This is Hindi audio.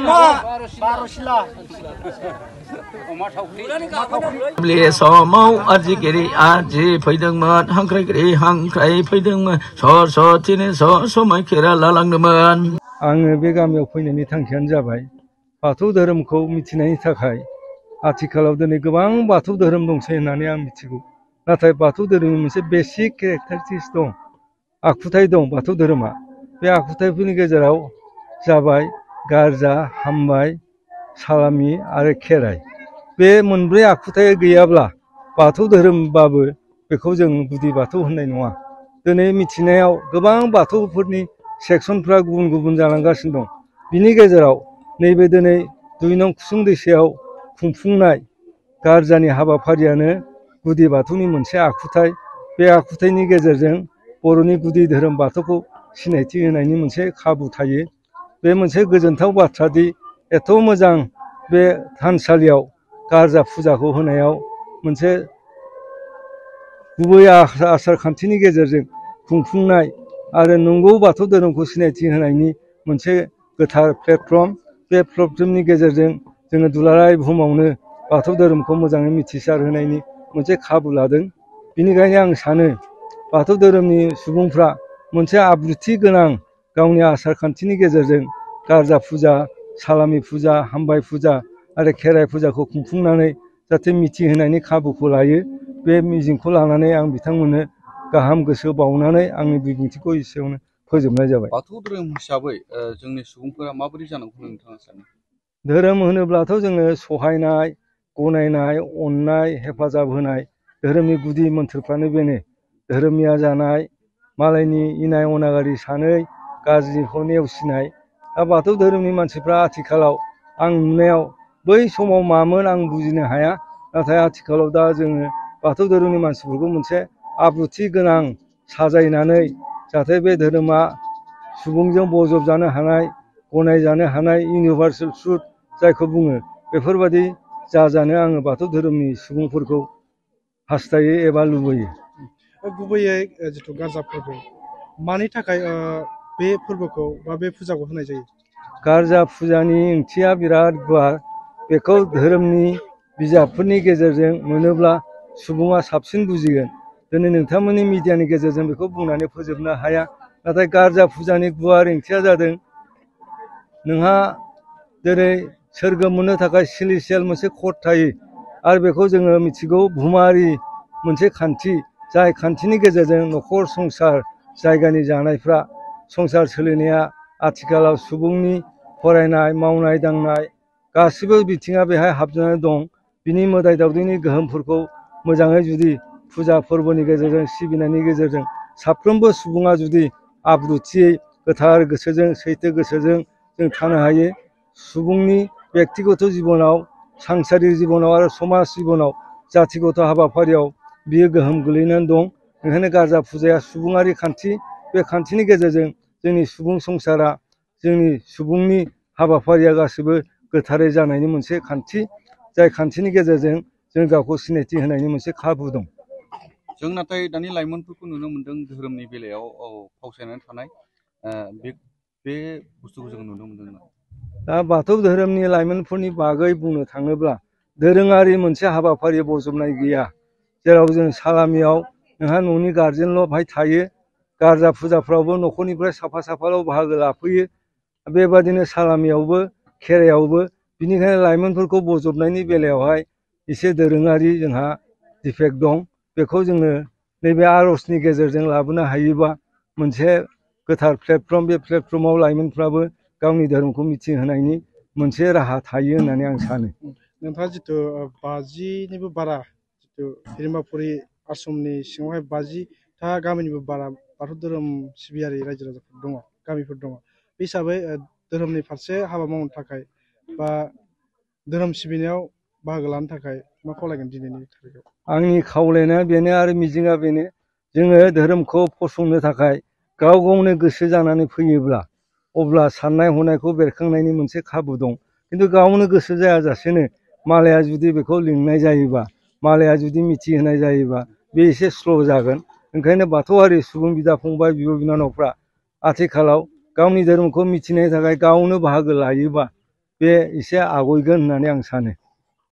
a 리에서모 아지끼리 아지 보이등만 한크레끼리 한크레 보이등만 서서 지내서 소마키라 라랑르만 a ङ ो बे गामियाव फैनायनि थांखियानो जाबाय बाथौ धोरोमखौ मिथिनायनि थाखाय आथिखालाव दिनै गोबां बाथौ धोरोम दंसै होननानै आं मिथिगौ नाथाय बाथौ धोरोमनि मोनसे बेसिक केरेक्टारिटिक्स दं आखुथाय दं बाथौ धोरोमा बे आखुथायफोरनि गेजेराव जाबाय गार्जा हामबाय सालामि आरो खेराइ बे मोनब्रै आखुथाया गैयाब्ला बाथौ धोरोमबाबो बेखौ जों गुदि बाथौ होननाय नङा दिनै मिथिनायाव गोबां बाथौफोरनि सेक्सनफ्रा गुबुन गुबुन जालांगासिनो दं बिनि गेजेराव नैबे दिनै दुइ नं खुसुं दैसायाव खुंफुंनाय गार्जानि हाबाफारियानो गुदि बाथौनि मोनसे आखुथाय बे आखुथायनि गेजेरजों बर'नि गुदि धोरोम बाथौखौ सिनायथि होनायनि मोनसे खाबु थायो बे मोनसे गोजोनथाव बाथ्रादि एथ' मोजां बे थानसालियाव गारजा फुजाखौ होनायाव मोनसे गुबै आसार खान्थिनि गेजेरजों खुंफुंनाय आरो नंगौ बाथौ धोरोमखौ सिनायथि होनायनि मोनसे गोथार प्लेटफर्म बे प्लेटफर्मनि गेजेरजों जोङो दुलाराय बुहुमावनो बाथौ धोरोमखौ मोजाङै मिथिसार होनायनि मोनसे खाबु लादों बिनिखायनो आं सानो बाथौ धोरोमनि सुबुंफ्रा मोनसे आब्रुथि गोनां गावनि आसार खान्थिनि गेजेरजों गारजा फुजा सालामि फुजा हामबाय फुजा आरो खेराइ फुजाखौ खुंफुंनानै जाहाथे मिथिहोनायनि खाबुखौ लायो बे मिजिंखौ लानानै आं बिथांमोननो गाहाम गोसो बावनानै आंनि बिबुंथिखौ एसेयावनो फोजोबनाय जाबाय बाथौ धोरोम हिसाबै जोंनि सुबुंफोरा माबोरै जानांगौ नोंथाङा सानो धोरोम होनोब्लाथ' जोङो सहायनाय गनायनाय अननाय हेफाजाब होनाय धोरोमनि गुदि मोन्थोरफ्रानो बेनो धोरोमनिया जानाय मालायनि इनाय अनागारि सानै गाज्रिखौ नेवसिनाय दा बाथौ धोरोमनि मानसिफ्रा आथिखालाव आं नुनायाव बै समाव मामोन आं बुजिनो हाया नाथाय आथिखालाव दा जोङो बाथौ धोरोमनि मानसिफोरखौ मोनसे आब्रुथि गोनां साजायनानै जाहाथे बे धोरोमा सुबुंजों बजबजानो हानाय गनायजानो हानाय इउनिभार्सेल ट्रुथ जायखौ बुङो बेफोरबादि जाजानो आङो बाथौ धोरोमनि सुबुंफोरखौ हास्थायो एबा लुबैयो गुबैयै जिथु गार्जा फोरबो मानि थाखाय बे फोरबोखौ बा बे फुजाखौ होनाय जायो गारजा फुजानि ओंथिया बिराद गुवार बेखौ धोरोमनि बिजाबफोरनि गेजेरजों मोनोब्ला सुबुङा साबसिन बुजिगोन दिनै नोंथांमोननि मिडियानि गेजेरजों बेखौ बुंनानै फोजोबनो हाया नाथाय गारजा फुजानि गुवार ओंथिया जादों नोंहा जेरै सोरगो मोननो थाखाय सिलिसियाल मोनसे कट थायो आरो बेखौ जोङो मिथिगौ बुहुमारि मोनसे खान्थि जाय खान्थिनि गेजेरजों न'खर संसार जायगानि जानायफ्रा संसार सोलिनाया आथिखालाव सुबुंनि फरायनाय मावनाय दांनाय गासिबो बिथिङा बेहाय हाबनानै दं बिनि मोदाय दावदैनि गोहोमफोरखौ मोजाङै जुदि फुजा फोरबोनि गेजेरजों सिबिनायनि गेजेरजों साफ्रोमबो सुबुङा जुदि आब्रुथियै गोथार गोसोजों सैथो गोसोजों जों थानो हायो सुबुंनि बेक्तिगत' जिबनाव सांसारिक जिबनाव आरो समाज जिबनाव जाथिगत' हाबाफारियाव बियो गोहोम गोलैनानै दं ओंखायनो गार्जा फुजाया सुबुङारि खान्थि बे खान्थिनि गेजेरजों जोंनि सुबुं संसारा जोंनि सुबुंनि हाबाफारिया गासैबो गोथारै जानायनि मोनसे खान्थि जाय खान्थिनि गेजेरजों जों गावखौ सिनायथि होनायनि मोनसे खाबु दं जों नाथाय दानि लाइमोनफोरखौ नुनो मोन्दों धोरोमनि बेलायाव औ फावसायनानै थानाय बे बे बुस्थुखौ जों नुनो मोन्दों दा बाथौ धोरोमनि लाइमोनफोरनि बागै बुंनो थाङोब्ला दोरोङारि मोनसे हाबाफारि बजबनाय गैया जेराव जों सालामियाव नोंहा न'नि गारजेनल' बाहाय थायो गार्जा फुजाफ्रावबो न'खरनिफ्राय साफा साफाल' बाहागो लाफैयो बेबादिनो सालामियावबो खेराइयावबो बिनिखायनो लाइमोनफोरखौ बजबनायनि बेलायावहाय एसे दोरोङारि जोंहा दिफेक्ट दं बेखौ जोङो नैबे आर'जनि गेजेरजों लाबोनो हायोबा मोनसे गोथार प्लेटफर्म बे प्लेटफर्माव लाइमोनफ्राबो गावनि धोरोमखौ मिथिहोनायनि मोनसे राहा थायो होननानै आं सानो नोंथाङा जिथु बाजिनिबो बारा जिथु हिरिमापुरि आसमनि सिङावहाय बाजिथा गामिनिबो बारा बाथौ धोरोम सिबियारि रायजो राजाफोर दङ गामिफोर दङ बे हिसाबै धोरोमनि फारसे हाबा मावनो थाखाय बा धोरोम सिबिनायाव बाहागो लानो थाखाय मा खावलायगोन दिनैनि थारिखआव आंनि खावलायनाया बेनो आरो मिजिङा बेनो जोङो धोरोमखौ फसंनो थाखाय गाव गावनो गोसो जानानै फैयोब्ला अब्ला साननाय हनायखौ बेरखांनायनि मोनसे खाबु दं खिन्थु गावनो गोसो जायाजासेनो मालाया जुदि बेखौ लिंनाय जायोबा मालाया जुदि मिथिहोनाय जायोबा बे एसे स्ल' जागोन ओंखायनो बाथौआरि सुबुं बिदा फंबाय बिब' बिनानावफ्रा आथिखालाव गावनि धोरोमखौ मिथिनो थाखाय गावनो बाहागो लायोबा बे एसे आवगायगोन होननानै आं सानो